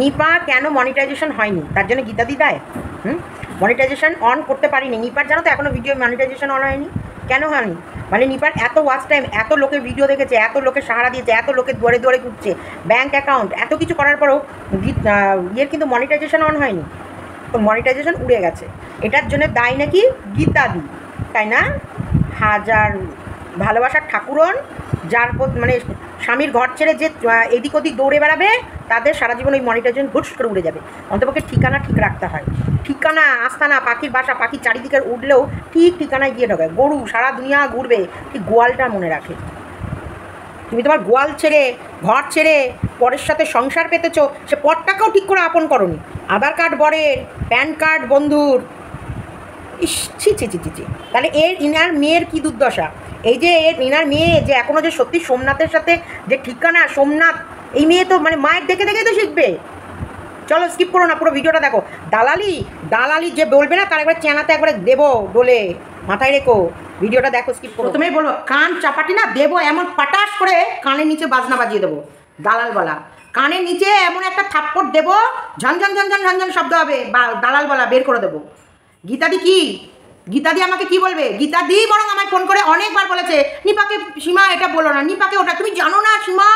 নিপা কেন মনিটাইজেশন হয়নি তার জন্য গীতাদি দেয় হুম মনিটাইজেশন অন করতে পারিনি নিপার জানো তো এখনও ভিডিও মনিটাইজেশন অন হয়নি কেন হয়নি মানে নিপার এত ওয়াচ টাইম এত লোকে ভিডিও দেখেছে এত লোকে সাহারা দিয়েছে এত লোকে দৌড়ে দৌড়ে ঘুরছে ব্যাঙ্ক অ্যাকাউন্ট এত কিছু করার পরেও ইয়ের কিন্তু মনিটাইজেশন অন হয়নি তো মনিটাইজেশন উড়ে গেছে এটার জন্য দায় নাকি গীতাদি তাই না হাজার ভালোবাসার ঠাকুরন যার মানে স্বামীর ঘর ছেড়ে যে এদিক ওদিক দৌড়ে বেড়াবে তাদের সারা জীবন ওই মনিটার জন্য ঘুষ করে উড়ে যাবে অন্তপক্ষে ঠিকানা ঠিক রাখতে হয় ঠিকানা আস্তানা পাখির বাসা পাখির চারিদিকে উঠলেও ঠিক ঠিকানায় গিয়ে ঢোকে গরু সারা দুনিয়া ঘুরবে ঠিক গোয়ালটা মনে রাখে তুমি তোমার গোয়াল ছেড়ে ঘর ছেড়ে পরের সাথে সংসার পেতেছ সে পরটাকেও ঠিক করে আপন করনি আধার কার্ড বরের প্যান কার্ড বন্ধুর ইস ছি ছি ছি ছি তাহলে এর ইনার মেয়ের কী দুর্দশা এই যে এর মেয়ে যে এখনও যে সত্যি সোমনাথের সাথে যে ঠিকানা সোমনাথ এই মেয়ে তো মানে মায়ের দেখে দেখেই তো শিখবে চলো স্কিপ করো না পুরো ভিডিওটা দেখো দালালি দালালি যে বলবে না তার একবার চেনাতে একবার দেবো বলে মাথায় রেখো ভিডিওটা দেখো স্কিপ করো তুমি বলো কান চাপাটি না দেবো এমন পাটাস করে কানের নিচে বাজনা বাজিয়ে দেবো দালালওয়ালা কানের নিচে এমন একটা থাপ্পড় দেবো ঝনঝন ঝনঝন ঝনঝন শব্দ হবে বা দালালওয়ালা বের করে দেবো গীতাদি কি গীতা দি আমাকে কি বলবে গীতা দি বরং আমায় ফোন করে অনেকবার বলেছে নিপাকে সীমা এটা বলো না নিপাকে ওটা তুমি জানো না সীমা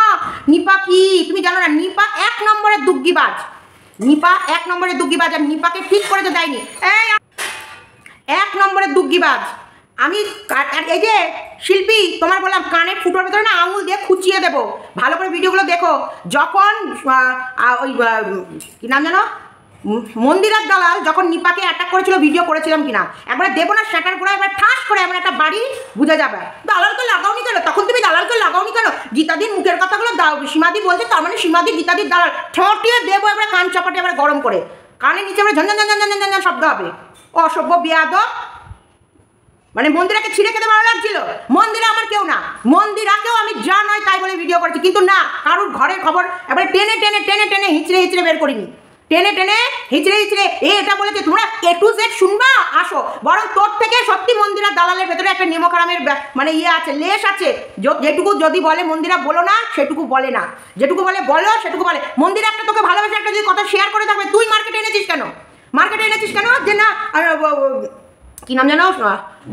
নিপা কি তুমি জানো না নিপা এক নম্বরের দুগ্গিবাজ নিপা এক নম্বরের দুগ্গিবাজ আর নিপাকে ঠিক করে তো দেয়নি এই এক নম্বরের দুগ্গিবাজ আমি এই যে শিল্পী তোমার বললাম কানের ফুটোর ভেতরে না আঙুল দিয়ে খুচিয়ে দেবো ভালো করে ভিডিওগুলো দেখো যখন ওই কী নাম জানো মন্দিরার দালাল যখন নিপাকে অ্যাটাক করেছিল ভিডিও করেছিলাম কিনা একবারে দেবো না শ্যাটার করে একবার ঠাস করে এমন একটা বাড়ি বুঝে যাবে দালালকে লাগাওনি কেন তখন তুমি দালালকে লাগাওনি কেন গীতাদির মুখের কথাগুলো সীমাদি বলছে তার মানে সীমাদি গীতাদির দালাল ঠেঁটিয়ে দেবো এবার কান চাপাটে এবার গরম করে কানে নিচে এবার ঝঞ্ঝন ঝঞ্ঝন ঝঞ্ঝন ঝঞ্ঝন শব্দ হবে অসভ্য বিয়াদ মানে মন্দিরাকে ছিঁড়ে খেতে ভালো লাগছিল মন্দিরা আমার কেউ না মন্দিরাকেও আমি যা নয় তাই বলে ভিডিও করেছি কিন্তু না কারুর ঘরের খবর এবারে টেনে টেনে টেনে টেনে হিঁচড়ে হিঁচড়ে বের করিনি টেনে টেনে হিচড়ে হিচড়ে এ এটা বলেছে তোমরা এ টু জেড শুনবা আসো বরং তোর থেকে সত্যি মন্দিরা দালালের ভেতরে একটা নিমখারামের মানে ইয়ে আছে লেশ আছে যেটুকু যদি বলে মন্দিরা বলো না সেটুকু বলে না যেটুকু বলে বলো সেটুকু বলে মন্দির একটা তোকে ভালোবেসে একটা যদি কথা শেয়ার করে থাকবে তুই মার্কেটে এনেছিস কেন মার্কেটে এনেছিস কেন যে না কি নাম জানো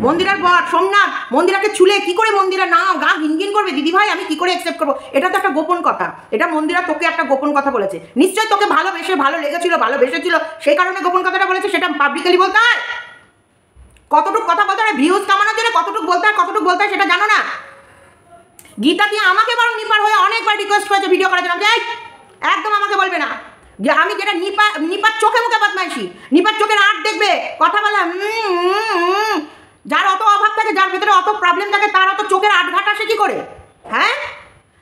মন্দিরার বর সোমনাথ মন্দিরাকে ছুলে কি করে মন্দিরা না গা হিনগিন করবে দিদি ভাই আমি কি করে অ্যাকসেপ্ট করবো এটা তো একটা গোপন কথা এটা মন্দিরা তোকে একটা গোপন কথা বলেছে নিশ্চয় তোকে ভালোবেসে ভালো লেগেছিল ভালোবেসেছিল সেই কারণে গোপন কথাটা বলেছে সেটা পাবলিকালি বলতে হয় কতটুকু কথা বলতে হয় ভিউজ কামানোর জন্য কতটুকু বলতে হয় কতটুকু বলতে হয় সেটা জানো না গীতা দিয়ে আমাকে বরং নিপার হয়ে অনেকবার রিকোয়েস্ট করেছে ভিডিও করার জন্য একদম আমাকে বলবে না যে আমি যেটা নিপা নিপার চোখে মুখে বদমাইছি নিপার চোখের আট দেখবে কথা বললাম যার অত অভাব থাকে যার ভেতরে অত প্রবলেম থাকে তার অত চোখের আট ঘাট আসে কী করে হ্যাঁ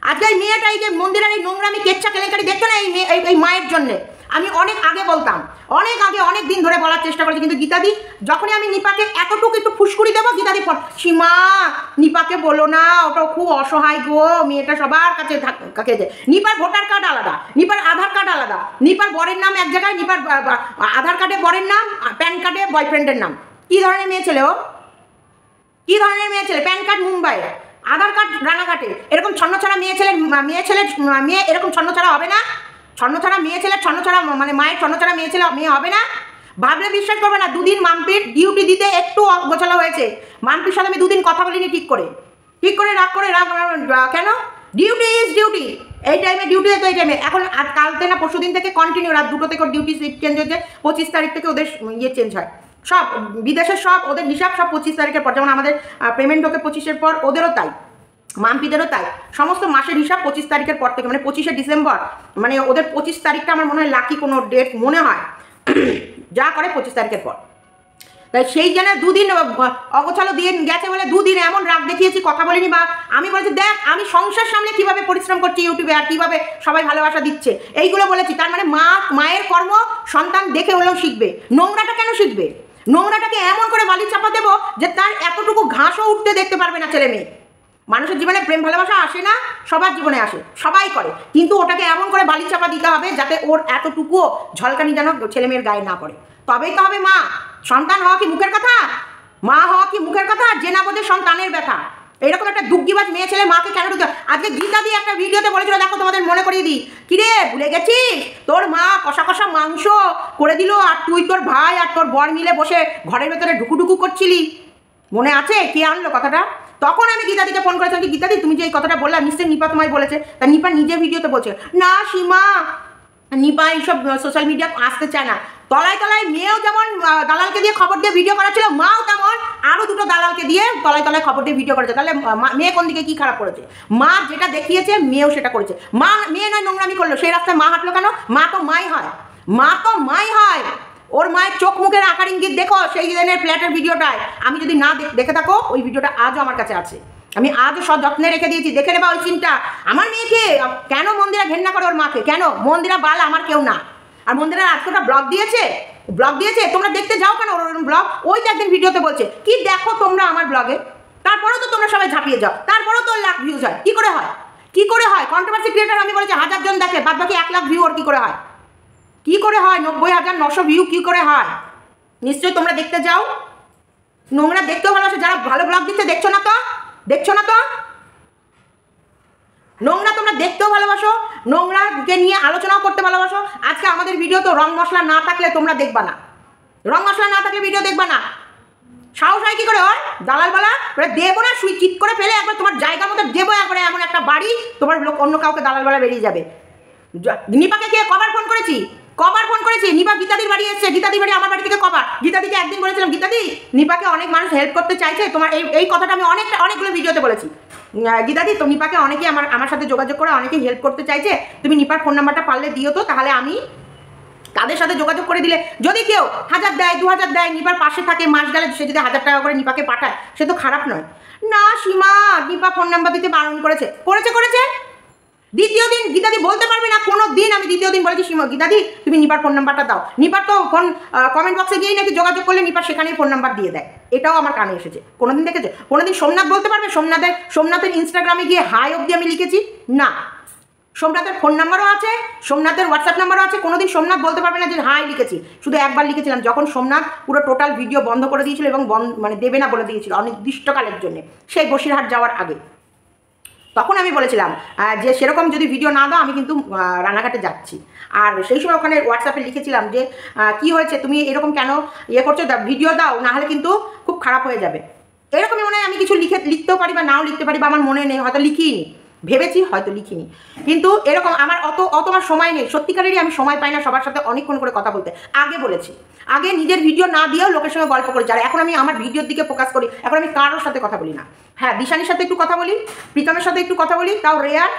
আজকে এই মেয়েটা এই যে মন্দিরের এই নোংরা আমি কেচ্ছা কেলেঙ্কারি দেখছো না এই এই মায়ের জন্যে আমি অনেক আগে বলতাম অনেক আগে অনেক দিন ধরে বলার চেষ্টা করেছি কিন্তু গীতাদি যখনই আমি নিপাকে এতটুকু একটু ফুসকুড়ি দেবো গীতাদি ফোন সীমা নিপাকে বলো না ওটা খুব অসহায় গো মেয়েটা সবার কাছে থাকে নিপার ভোটার কার্ড আলাদা নিপার আধার কার্ড আলাদা নিপার বরের নাম এক জায়গায় নিপার আধার কার্ডে বরের নাম প্যান কার্ডে বয়ফ্রেন্ডের নাম কী ধরনের মেয়ে ছেলে ও কী ধরনের মেয়ে ছেলে PAN card Mumbai Aadhaar card রানাঘাটে এরকম ছন্ন ছাড়া মেয়ে ছেলে মেয়ে ছেলে মেয়ে এরকম ছন্ন ছাড়া হবে না ছন্নছড়া মেয়ে ছেলে ছন্নছড়া মানে মায়ের ছন্নছড়া মেয়ে ছেলে মেয়ে হবে না ভাবলে বিশ্বাস করবে না দুদিন মাম্পির ডিউটি দিতে একটু গোছালো হয়েছে মাম্পির সাথে আমি দুদিন কথা বলিনি ঠিক করে ঠিক করে রাগ করে রাগ কেন ডিউটি ইজ ডিউটি এই টাইমে ডিউটি তো এই টাইমে এখন আর কালতে না পরশু দিন থেকে কন্টিনিউ রাত দুটো থেকে ডিউটি শিফট চেঞ্জ হয়েছে পঁচিশ তারিখ থেকে ওদের ইয়ে চেঞ্জ হয় সব বিদেশের সব ওদের হিসাব সব পঁচিশ তারিখের পর যেমন আমাদের পেমেন্ট ঢোকে পঁচিশের পর ওদেরও তাই মাম্পিদেরও তাই সমস্ত মাসের হিসাব পঁচিশ তারিখের পর থেকে মানে পঁচিশে ডিসেম্বর মানে ওদের পঁচিশ তারিখটা আমার মনে হয় লাকি কোনো ডেট মনে হয় যা করে পঁচিশ তারিখের পর তাই সেই জন্য দুদিন অগোছালো দিন গেছে বলে দুদিন এমন রাগ দেখিয়েছি কথা বলিনি বা আমি বলেছি দেখ আমি সংসার সামনে কিভাবে পরিশ্রম করছি ইউটিউবে আর কিভাবে সবাই ভালোবাসা দিচ্ছে এইগুলো বলেছি তার মানে মা মায়ের কর্ম সন্তান দেখে হলেও শিখবে নোংরাটা কেন শিখবে নোংরাটাকে এমন করে বালি চাপা দেবো যে তার এতটুকু ঘাসও উঠতে দেখতে পারবে না ছেলে মেয়ে মানুষের জীবনে প্রেম ভালোবাসা আসে না সবার জীবনে আসে সবাই করে কিন্তু ওটাকে এমন করে বালি চাপা দিতে হবে যাতে ওর এতটুকুও ঝলকানি যেন ছেলেমেয়ের গায়ে না পড়ে তবেই তো হবে মা সন্তান হওয়া কি মুখের কথা মা হওয়া কি মুখের কথা যে না বোধে সন্তানের ব্যথা এরকম একটা দুগ্গিবাজ মেয়ে ছেলে মাকে কেন ঢুকে আজকে গীতা দিয়ে একটা ভিডিওতে বলেছিল দেখো তোমাদের মনে করিয়ে দিই কিরে ভুলে গেছিস তোর মা কষা কষা মাংস করে দিল আর তুই তোর ভাই আর তোর বর মিলে বসে ঘরের ভেতরে ঢুকুঢুকু করছিলি মনে আছে কে আনলো কথাটা তখন আমি গীতাদিকে ফোন করেছিলাম কি গীতাদি তুমি যে এই কথাটা বললাম নিশ্চয়ই নিপা তোমায় বলেছে তা নিপা নিজে ভিডিওতে বলছে না সীমা নিপা এইসব সোশ্যাল মিডিয়া আসতে চায় না তলায় তলায় মেয়েও যেমন দালালকে দিয়ে খবর দিয়ে ভিডিও করাচ্ছিল মাও তেমন আরও দুটো দালালকে দিয়ে তলায় তলায় খবর দিয়ে ভিডিও করেছে তাহলে মেয়ে কোন দিকে কী খারাপ করেছে মা যেটা দেখিয়েছে মেয়েও সেটা করেছে মা মেয়ে নয় নোংরামি করলো সেই রাস্তায় মা হাঁটলো কেন মা তো মাই হয় মা তো মাই হয় ওর মায়ের চোখ মুখের আকার ইঙ্গিত দেখো সেই দিনের ফ্ল্যাটের ভিডিওটায় আমি যদি না দেখে থাকো ওই ভিডিওটা আজও আমার কাছে আছে আমি আজও সব যত্নে রেখে দিয়েছি দেখে নেবা ওই সিনটা আমার মেয়েকে কেন মন্দিরা ঘেন্না করে ওর মাকে কেন মন্দিরা বাল আমার কেউ না আর মন্দিরা আজকেটা ব্লগ দিয়েছে ব্লগ দিয়েছে তোমরা দেখতে যাও কেন ওর ব্লগ ওই তো একদিন ভিডিওতে বলছে কি দেখো তোমরা আমার ব্লগে তারপরেও তো তোমরা সবাই ঝাঁপিয়ে যাও তারপরেও তো লাখ ভিউজ হয় কী করে হয় কি করে হয় কন্ট্রোভার্সি ক্রিয়েটার আমি বলেছি হাজার জন দেখে বাদ বাকি এক লাখ ভিউ ওর কী করে হয় কি করে হয় নব্বই হাজার নশো ভিউ কী করে হয় নিশ্চয়ই তোমরা দেখতে যাও নোংরা দেখতেও ভালোবাসো যারা ভালো ব্লগ দিচ্ছে দেখছো না তো দেখছো না তো নোংরা তোমরা দেখতেও ভালোবাসো নোংরাকে নিয়ে আলোচনাও করতে ভালোবাসো আজকে আমাদের ভিডিও তো রং মশলা না থাকলে তোমরা দেখবা না রং মশলা না থাকলে ভিডিও দেখবা না সাহস হয় কী করে হয় দালালবালা ওরা দেবো না সুই চিট করে ফেলে একবার তোমার জায়গা মতো দেবো একবার এমন একটা বাড়ি তোমার লোক অন্য কাউকে দালালবালা বেরিয়ে যাবে নিপাকে গিয়ে কবার ফোন করেছি কবার ফোন করেছি নিপা গীতাদির বাড়ি এসছে গীতাদির বাড়ি আমার বাড়ি থেকে কবার গীতাদিকে একদিন বলেছিলাম গীতাদি নিপাকে অনেক মানুষ হেল্প করতে চাইছে তোমার এই এই কথাটা আমি অনেক অনেকগুলো ভিডিওতে বলেছি গীতাদি তো নিপাকে অনেকেই আমার আমার সাথে যোগাযোগ করে অনেকেই হেল্প করতে চাইছে তুমি নিপার ফোন নাম্বারটা পারলে দিও তো তাহলে আমি তাদের সাথে যোগাযোগ করে দিলে যদি কেউ হাজার দেয় দু হাজার দেয় নিপার পাশে থাকে মাস গেলে সে যদি হাজার টাকা করে নিপাকে পাঠায় সে তো খারাপ নয় না সীমা নিপা ফোন নাম্বার দিতে বারণ করেছে করেছে করেছে দ্বিতীয় দিন গীতাদি বলতে পারবে না কোনো দিন আমি দ্বিতীয় দিন বলেছি গীতাদি তুমি নিপার ফোন নাম্বারটা দাও নিপার তো ফোন কমেন্ট বক্সে গিয়েই নাকি যোগাযোগ করলে নিপার সেখানেই ফোন নাম্বার দিয়ে দেয় এটাও আমার কানে এসেছে কোনোদিন কোনো কোনোদিন সোমনাথ বলতে পারবে সোমনাথের সোমনাথের ইনস্টাগ্রামে গিয়ে হাই অব্দি আমি লিখেছি না সোমনাথের ফোন নাম্বারও আছে সোমনাথের হোয়াটসঅ্যাপ নাম্বারও আছে কোনোদিন সোমনাথ বলতে পারবে না যে হাই লিখেছি শুধু একবার লিখেছিলাম যখন সোমনাথ পুরো টোটাল ভিডিও বন্ধ করে দিয়েছিল এবং বন্ধ মানে দেবে না বলে দিয়েছিল অনির্দিষ্টকালের জন্য সেই বসিরহাট যাওয়ার আগে তখন আমি বলেছিলাম যে সেরকম যদি ভিডিও না দাও আমি কিন্তু রান্নাঘাটে যাচ্ছি আর সেই সময় ওখানে হোয়াটসঅ্যাপে লিখেছিলাম যে কি হয়েছে তুমি এরকম কেন ইয়ে করছো ভিডিও দাও নাহলে কিন্তু খুব খারাপ হয়ে যাবে এরকমই মনে হয় আমি কিছু লিখে লিখতেও পারি বা নাও লিখতে পারি বা আমার মনে নেই হয়তো লিখিনি ভেবেছি হয়তো লিখিনি কিন্তু এরকম আমার অত অত আমার সময় নেই সত্যিকারেরই আমি সময় পাই না সবার সাথে অনেকক্ষণ করে কথা বলতে আগে বলেছি আগে নিজের ভিডিও না দিয়েও লোকের সঙ্গে গল্প করি যারা এখন আমি আমার ভিডিওর দিকে ফোকাস করি এখন আমি কারোর সাথে কথা বলি না হ্যাঁ দিশানির সাথে একটু কথা বলি প্রীতমের সাথে একটু কথা বলি তাও রেয়ার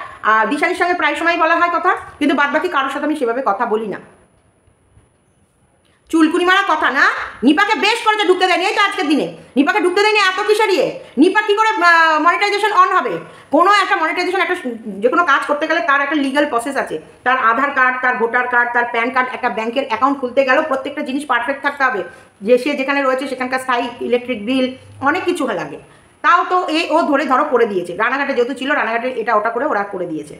দিশানির সঙ্গে প্রায় সময় বলা হয় কথা কিন্তু বাদবাকি কারোর সাথে আমি সেভাবে কথা বলি না চুলকুনি মারা কথা না নিপাকে বেশ করে ঢুকতে দেয়নি এই তো আজকের দিনে নিপাকে ঢুকতে দেয়নি এত সারিয়ে নিপা কী করে মনিটাইজেশন অন হবে কোনো একটা মনিটাইজেশন একটা যে কোনো কাজ করতে গেলে তার একটা লিগাল প্রসেস আছে তার আধার কার্ড তার ভোটার কার্ড তার প্যান কার্ড একটা ব্যাংকের অ্যাকাউন্ট খুলতে গেলেও প্রত্যেকটা জিনিস পারফেক্ট থাকতে হবে যে সে যেখানে রয়েছে সেখানকার স্থায়ী ইলেকট্রিক বিল অনেক কিছু লাগে তাও তো এ ও ধরে ধরো করে দিয়েছে রানাঘাটে যেহেতু ছিল রানাঘাটে এটা ওটা করে ওরা করে দিয়েছে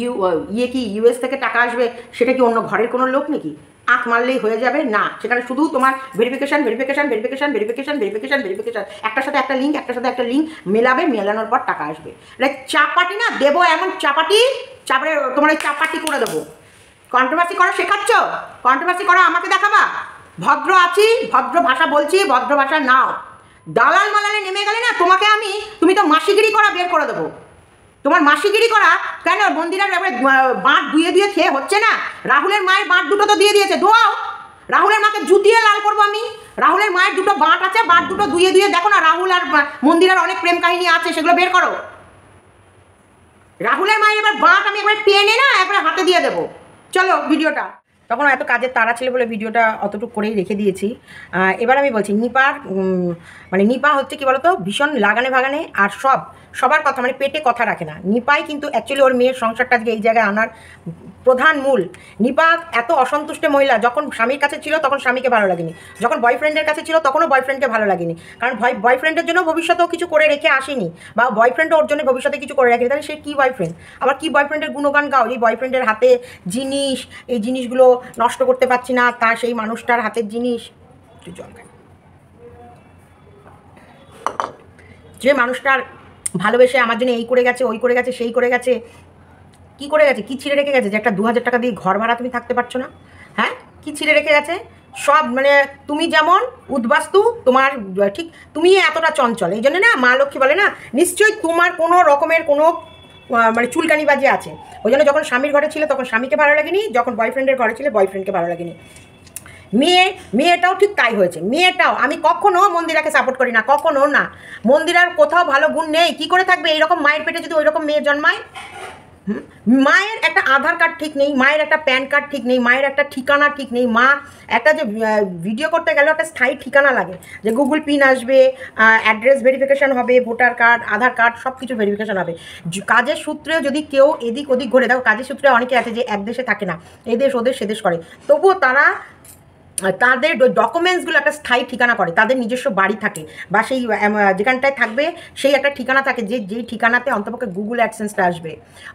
ইউ ইয়ে কি ইউএস থেকে টাকা আসবে সেটা কি অন্য ঘরের কোনো লোক নাকি আঁক মারলেই হয়ে যাবে না সেখানে শুধু তোমার verification verification verification verification verification verification একটার সাথে একটা লিঙ্ক একটার সাথে একটা লিঙ্ক মেলাবে মেলানোর পর টাকা আসবে এটা চাপাটি না দেবো এমন চাপাটি চাপড়ে তোমার এই চাপাটি করে দেবো কন্ট্রোভার্সি করা শেখাচ্ছ কন্ট্রোভার্সি করা আমাকে দেখাবা ভদ্র আছি ভদ্র ভাষা বলছি ভদ্র ভাষা নাও দালাল মালালে নেমে গেলে না তোমাকে আমি তুমি তো মাসিগিরি করা বের করে দেবো তোমার মাসিগিরি করা কেন মন্দিরার ব্যাপারে বাঁট ধুয়ে দিয়ে খেয়ে হচ্ছে না রাহুলের মায়ের বাঁট দুটো তো দিয়ে দিয়েছে ধোয়াও রাহুলের মাকে জুতিয়ে লাল করবো আমি রাহুলের মায়ের দুটো বাঁট আছে বাঁট দুটো ধুয়ে দিয়ে দেখো না রাহুল আর মন্দিরার অনেক প্রেম কাহিনী আছে সেগুলো বের করো রাহুলের মায়ের এবার বাঁট আমি একবার টেনে না একবার হাতে দিয়ে দেবো চলো ভিডিওটা তখন এত কাজের তারা ছিল বলে ভিডিওটা অতটুকু করেই রেখে দিয়েছি এবার আমি বলছি নিপার মানে নিপা হচ্ছে কি বলতো ভীষণ লাগানে ভাগানে আর সব সবার কথা মানে পেটে কথা রাখে না নিপাই কিন্তু অ্যাকচুয়ালি ওর মেয়ের সংসারটা আজকে এই জায়গায় আনার প্রধান মূল নিপাক এত অসন্তুষ্ট মহিলা যখন স্বামীর কাছে ছিল তখন স্বামীকে ভালো লাগেনি যখন বয়ফ্রেন্ডের কাছে ছিল তখনও বয়ফ্রেন্ডকে ভালো লাগেনি কারণ বয়ফ্রেন্ডের জন্য ভবিষ্যতেও কিছু করে রেখে আসেনি বা বয়ফ্রেন্ডও ওর জন্য ভবিষ্যতে কিছু করে রাখেনি তাহলে সে কী বয়ফ্রেন্ড আবার কী বয়ফ্রেন্ডের গুণগান গাও এই বয়ফ্রেন্ডের হাতে জিনিস এই জিনিসগুলো নষ্ট করতে পারছি না তা সেই মানুষটার হাতের জিনিস যে মানুষটার ভালোবেসে আমার জন্য এই করে গেছে ওই করে গেছে সেই করে গেছে কি করে গেছে কি ছিঁড়ে রেখে গেছে যে একটা দু টাকা দিয়ে ঘর ভাড়া তুমি থাকতে পারছো না হ্যাঁ কি ছিঁড়ে রেখে গেছে সব মানে তুমি যেমন উদ্বাস্তু তোমার ঠিক তুমি এতটা চঞ্চল এই জন্য না মা লক্ষ্মী বলে না নিশ্চয়ই তোমার কোনো রকমের কোনো মানে চুলকানি বাজে আছে ওই জন্য যখন স্বামীর ঘরে ছিল তখন স্বামীকে ভালো লাগেনি যখন বয়ফ্রেন্ডের ঘরে ছিল বয়ফ্রেন্ডকে ভালো লাগেনি মেয়ে মেয়েটাও ঠিক তাই হয়েছে মেয়েটাও আমি কখনো মন্দিরাকে সাপোর্ট করি না কখনো না মন্দিরার কোথাও ভালো গুণ নেই কি করে থাকবে এইরকম মায়ের পেটে যদি ওইরকম মেয়ে জন্মায় মায়ের একটা আধার কার্ড ঠিক নেই মায়ের একটা প্যান কার্ড ঠিক নেই মায়ের একটা ঠিকানা ঠিক নেই মা একটা যে ভিডিও করতে গেলেও একটা স্থায়ী ঠিকানা লাগে যে গুগল পিন আসবে অ্যাড্রেস ভেরিফিকেশান হবে ভোটার কার্ড আধার কার্ড সব কিছু ভেরিফিকেশান হবে কাজের সূত্রেও যদি কেউ এদিক ওদিক ঘুরে দেখো কাজের সূত্রে অনেকে আছে যে এক দেশে থাকে না এদেশ ওদেশ সেদেশ করে তবুও তারা তাদের ডকুমেন্টসগুলো একটা স্থায়ী ঠিকানা করে তাদের নিজস্ব বাড়ি থাকে বা সেই যেখানটায় থাকবে সেই একটা ঠিকানা থাকে যে যেই ঠিকানাতে অন্তপক্ষে গুগল অ্যাডসেন্সটা আসবে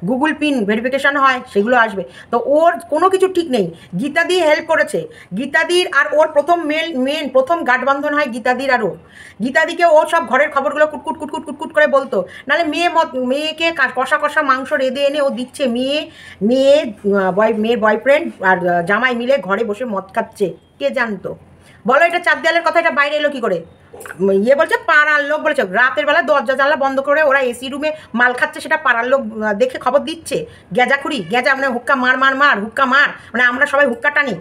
গুগল পিন ভেরিফিকেশান হয় সেগুলো আসবে তো ওর কোনো কিছু ঠিক নেই গীতাদি হেল্প করেছে গীতাদির আর ওর প্রথম মেল মেন প্রথম গাঠবন্ধন হয় গীতাদির আর ওর গীতাদিকে ও সব ঘরের খবরগুলো কুটকুট কুটকুট কুটকুট করে বলতো নাহলে মেয়ে মত মেয়েকে কষা কষা মাংস রেঁধে এনে ও দিচ্ছে মেয়ে মেয়ে বয় মেয়ের বয়ফ্রেন্ড আর জামাই মিলে ঘরে বসে মদ খাচ্ছে কে জানতো বলো এটা চার দেওয়ালের কথা এটা বাইরে এলো কী করে ইয়ে বলছে পাড়ার লোক বলেছে রাতের বেলা দরজা জানলা বন্ধ করে ওরা এসি রুমে মাল খাচ্ছে সেটা পাড়ার লোক দেখে খবর দিচ্ছে গেজাখুরি গেঁজা মানে হুক্কা মার মার মার হুক্কা মার মানে আমরা সবাই হুক্কা টানি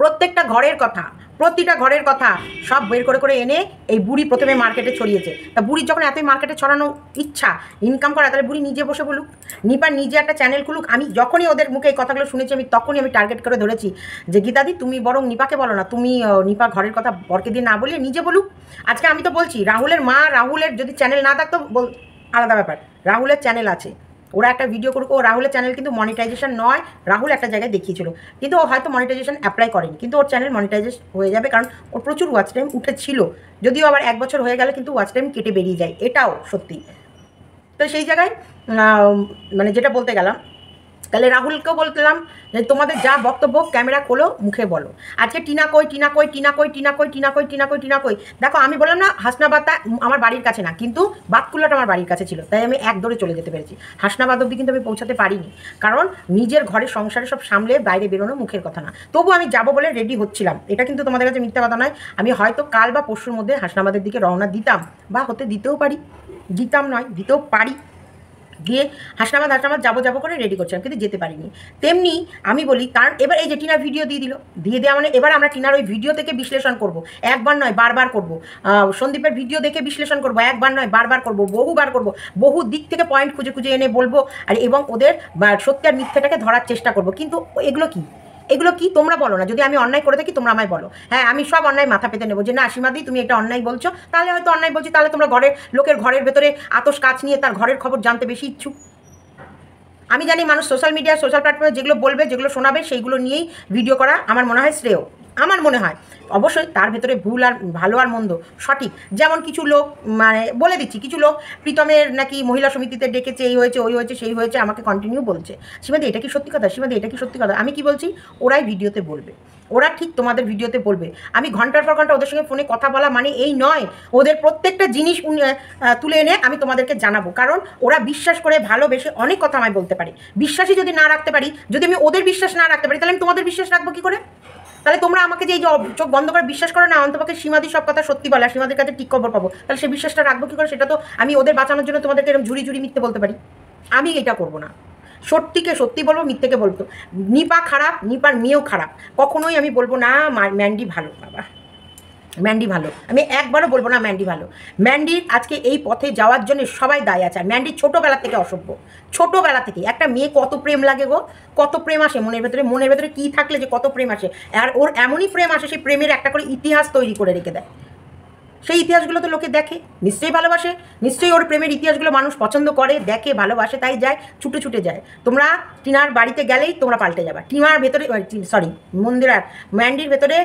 প্রত্যেকটা ঘরের কথা প্রতিটা ঘরের কথা সব বের করে করে এনে এই বুড়ি প্রথমে মার্কেটে ছড়িয়েছে তা বুড়ির যখন এতই মার্কেটে ছড়ানো ইচ্ছা ইনকাম করা তাহলে বুড়ি নিজে বসে বলুক নিপা নিজে একটা চ্যানেল খুলুক আমি যখনই ওদের মুখে এই কথাগুলো শুনেছি আমি তখনই আমি টার্গেট করে ধরেছি যে গীতাদি তুমি বরং নিপাকে বলো না তুমি নিপা ঘরের কথা বরকে দিয়ে না বলে নিজে বলুক আজকে আমি তো বলছি রাহুলের মা রাহুলের যদি চ্যানেল না থাকতো বল আলাদা ব্যাপার রাহুলের চ্যানেল আছে ওরা একটা ভিডিও করুক ও রাহুলের চ্যানেল কিন্তু মনিটাইজেশন নয় রাহুল একটা জায়গায় দেখিয়েছিল কিন্তু ও হয়তো মনিটাইজেশন অ্যাপ্লাই করেনি কিন্তু ওর চ্যানেল মনিটাইজেশন হয়ে যাবে কারণ ওর প্রচুর ওয়াচ টাইম উঠেছিল যদিও আবার এক বছর হয়ে গেলে কিন্তু ওয়াচ টাইম কেটে বেরিয়ে যায় এটাও সত্যি তো সেই জায়গায় মানে যেটা বলতে গেলাম তাহলে রাহুলকেও বলতাম যে তোমাদের যা বক্তব্য ক্যামেরা খোলো মুখে বলো আজকে টিনা কই টিনা কই টিনা কই টিনা কই টিনা কই টিনা কই টিনা কই দেখো আমি বললাম না হাসনাবাদটা আমার বাড়ির কাছে না কিন্তু বাতকুল্লাটা আমার বাড়ির কাছে ছিল তাই আমি এক দৌড়ে চলে যেতে পেরেছি হাসনাবাদ অব্দি কিন্তু আমি পৌঁছাতে পারিনি কারণ নিজের ঘরে সংসারে সব সামলে বাইরে বেরোনো মুখের কথা না তবু আমি যাব বলে রেডি হচ্ছিলাম এটা কিন্তু তোমাদের কাছে মিথ্যা কথা নয় আমি হয়তো কাল বা পরশুর মধ্যে হাসনাবাদের দিকে রওনা দিতাম বা হতে দিতেও পারি দিতাম নয় দিতেও পারি দিয়ে হাসনাবাদ হাসনাবাদ যাবো যাবো করে রেডি করছিলাম কিন্তু যেতে পারিনি তেমনি আমি বলি কারণ এবার এই যে টিনার ভিডিও দিয়ে দিল দিয়ে দেওয়া মানে এবার আমরা টিনার ওই ভিডিও থেকে বিশ্লেষণ করব একবার নয় বারবার করব সন্দীপের ভিডিও দেখে বিশ্লেষণ করব একবার নয় বারবার করব বহুবার করব বহু দিক থেকে পয়েন্ট খুঁজে খুঁজে এনে বলবো আর এবং ওদের সত্যি আর মিথ্যাটাকে ধরার চেষ্টা করব কিন্তু এগুলো কী এগুলো কি তোমরা বলো না যদি আমি অন্যায় করে থাকি তোমরা আমায় বলো হ্যাঁ আমি সব অন্যায় মাথা পেতে নেবো যে না সীমাদি তুমি এটা অন্যায় বলছো তাহলে হয়তো অন্যায় বলছি তাহলে তোমরা ঘরের লোকের ঘরের ভেতরে আতস কাজ নিয়ে তার ঘরের খবর জানতে বেশি ইচ্ছুক আমি জানি মানুষ সোশ্যাল মিডিয়া সোশ্যাল প্ল্যাটফর্মে যেগুলো বলবে যেগুলো শোনাবে সেইগুলো নিয়েই ভিডিও করা আমার মনে হয় শ্রেয় আমার মনে হয় অবশ্যই তার ভেতরে ভুল আর ভালো আর মন্দ সঠিক যেমন কিছু লোক মানে বলে দিচ্ছি কিছু লোক প্রীতমের নাকি মহিলা সমিতিতে ডেকেছে এই হয়েছে ওই হয়েছে সেই হয়েছে আমাকে কন্টিনিউ বলছে সীমাদি এটা কি সত্যি কথা সীমাদি এটা কি সত্যি কথা আমি কি বলছি ওরাই ভিডিওতে বলবে ওরা ঠিক তোমাদের ভিডিওতে বলবে আমি ঘন্টার পর ঘন্টা ওদের সঙ্গে ফোনে কথা বলা মানে এই নয় ওদের প্রত্যেকটা জিনিস তুলে এনে আমি তোমাদেরকে জানাবো কারণ ওরা বিশ্বাস করে ভালোবেসে অনেক কথা আমায় বলতে পারে বিশ্বাসই যদি না রাখতে পারি যদি আমি ওদের বিশ্বাস না রাখতে পারি তাহলে আমি তোমাদের বিশ্বাস রাখবো কী করে তাহলে তোমরা আমাকে যে এই যে চোখ বন্ধ করে বিশ্বাস করো না অন্তপক্ষে সীমাদি সব কথা সত্যি বলে আর সীমাদের কাছে ঠিক খবর পাবো তাহলে সে বিশ্বাসটা রাখবো কী করে সেটা তো আমি ওদের বাঁচানোর জন্য তোমাদেরকে এরকম ঝুড়ি ঝুড়ি মিথ্যে বলতে পারি আমি এটা করবো না সত্যিকে সত্যি বলবো মিথ্যেকে বলতো নিপা খারাপ নিপার মেয়েও খারাপ কখনোই আমি বলবো না ম্যান্ডি ভালো বাবা ম্যান্ডি ভালো আমি একবারও বলবো না ম্যান্ডি ভালো ম্যান্ডির আজকে এই পথে যাওয়ার জন্য সবাই দায় আছে আর ম্যান্ডি ছোটোবেলা থেকে অসভ্য ছোটোবেলা থেকে একটা মেয়ে কত প্রেম লাগে গো কত প্রেম আসে মনের ভেতরে মনের ভেতরে কী থাকলে যে কত প্রেম আসে আর ওর এমনই প্রেম আসে সেই প্রেমের একটা করে ইতিহাস তৈরি করে রেখে দেয় সেই ইতিহাসগুলো তো লোকে দেখে নিশ্চয়ই ভালোবাসে নিশ্চয়ই ওর প্রেমের ইতিহাসগুলো মানুষ পছন্দ করে দেখে ভালোবাসে তাই যায় ছুটে ছুটে যায় তোমরা টিনার বাড়িতে গেলেই তোমরা পাল্টে যাবা টিনার ভেতরে সরি মন্দিরার ম্যান্ডির ভেতরে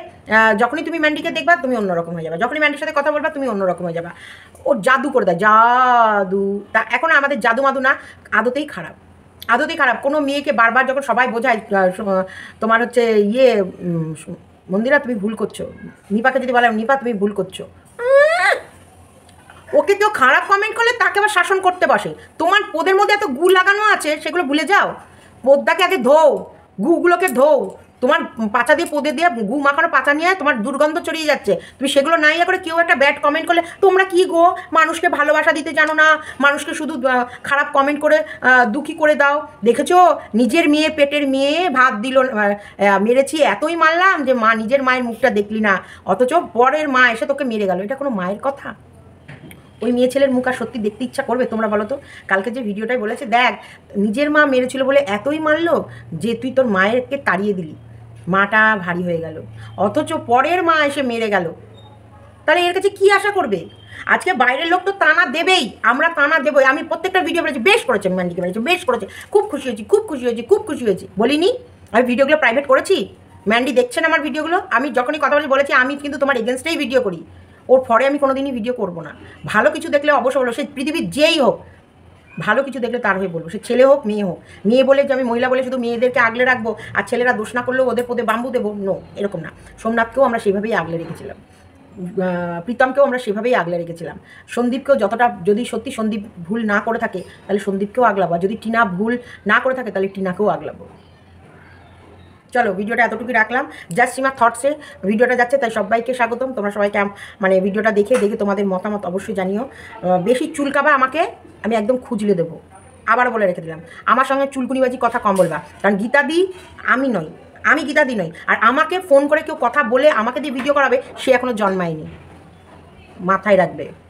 যখনই তুমি ম্যান্ডিকে দেখবা তুমি অন্যরকম হয়ে যাবে যখনই ম্যান্ডির সাথে কথা বলবা তুমি অন্যরকম হয়ে যাবা ও জাদু করে দেয় জাদু তা এখন আমাদের জাদু মাদু না আদতেই খারাপ আদতেই খারাপ কোনো মেয়েকে বারবার যখন সবাই বোঝায় তোমার হচ্ছে ইয়ে মন্দিরা তুমি ভুল করছো নিপাকে যদি বলে নিপা তুমি ভুল করছো ওকে কেউ খারাপ কমেন্ট করলে তাকে আবার শাসন করতে বসে তোমার পোদের মধ্যে এত গু লাগানো আছে সেগুলো ভুলে যাও পোদ্দাকে আগে ধোও গুগুলোকে ধোও তোমার পাচা দিয়ে পোদে দিয়ে গু মাখানো পাচা নিয়ে তোমার দুর্গন্ধ ছড়িয়ে যাচ্ছে তুমি সেগুলো না ইয়ে করে কেউ একটা ব্যাড কমেন্ট করলে তোমরা কি গো মানুষকে ভালোবাসা দিতে জানো না মানুষকে শুধু খারাপ কমেন্ট করে দুঃখী করে দাও দেখেছো নিজের মেয়ে পেটের মেয়ে ভাত দিল মেরেছি এতই মারলাম যে মা নিজের মায়ের মুখটা দেখলি না অথচ পরের মা এসে তোকে মেরে গেল এটা কোনো মায়ের কথা ওই মেয়ে ছেলের মুখ আর সত্যি দেখতে ইচ্ছা করবে তোমরা বলো তো কালকে যে ভিডিওটাই বলেছে দেখ নিজের মা মেরেছিল বলে এতই মারলো যে তুই তোর মায়েরকে তাড়িয়ে দিলি মাটা ভারী হয়ে গেল অথচ পরের মা এসে মেরে গেল তাহলে এর কাছে কি আশা করবে আজকে বাইরের লোক তো তানা দেবেই আমরা তানা দেবই আমি প্রত্যেকটা ভিডিও বলেছি বেশ করেছে ম্যান্ডিকে বলেছি বেশ করেছে খুব খুশি হয়েছি খুব খুশি হয়েছি খুব খুশি হয়েছি বলিনি আমি ভিডিওগুলো প্রাইভেট করেছি ম্যান্ডি দেখছেন আমার ভিডিওগুলো আমি যখনই কথা বলেছি আমি কিন্তু তোমার এগেনস্টেই ভিডিও করি ওর ফরে আমি কোনো দিনই ভিডিও করবো না ভালো কিছু দেখলে অবশ্য বলো সে পৃথিবীর যেই হোক ভালো কিছু দেখলে তার হয়ে বলবো সে ছেলে হোক মেয়ে হোক মেয়ে বলে যে আমি মহিলা বলে শুধু মেয়েদেরকে আগলে রাখবো আর ছেলেরা দোষ না করলেও ওদের পোদে বাম্বু দেবো নো এরকম না সোমনাথকেও আমরা সেভাবেই আগলে রেখেছিলাম প্রীতমকেও আমরা সেভাবেই আগলে রেখেছিলাম সন্দীপকেও যতটা যদি সত্যি সন্দীপ ভুল না করে থাকে তাহলে সন্দীপকেও আগলাবো আর যদি টিনা ভুল না করে থাকে তাহলে টিনাকেও আগলাবো চলো ভিডিওটা এতটুকু রাখলাম জাস্ট সীমা থটসে ভিডিওটা যাচ্ছে তাই সবাইকে স্বাগতম তোমরা সবাইকে মানে ভিডিওটা দেখে দেখে তোমাদের মতামত অবশ্যই জানিও বেশি চুলকাবা আমাকে আমি একদম খুঁজলে দেবো আবার বলে রেখে দিলাম আমার সঙ্গে চুলকুনিবাজি কথা কম বলবা কারণ গীতাদি আমি নই আমি গীতাদি নই আর আমাকে ফোন করে কেউ কথা বলে আমাকে দিয়ে ভিডিও করাবে সে এখনও জন্মায়নি মাথায় রাখবে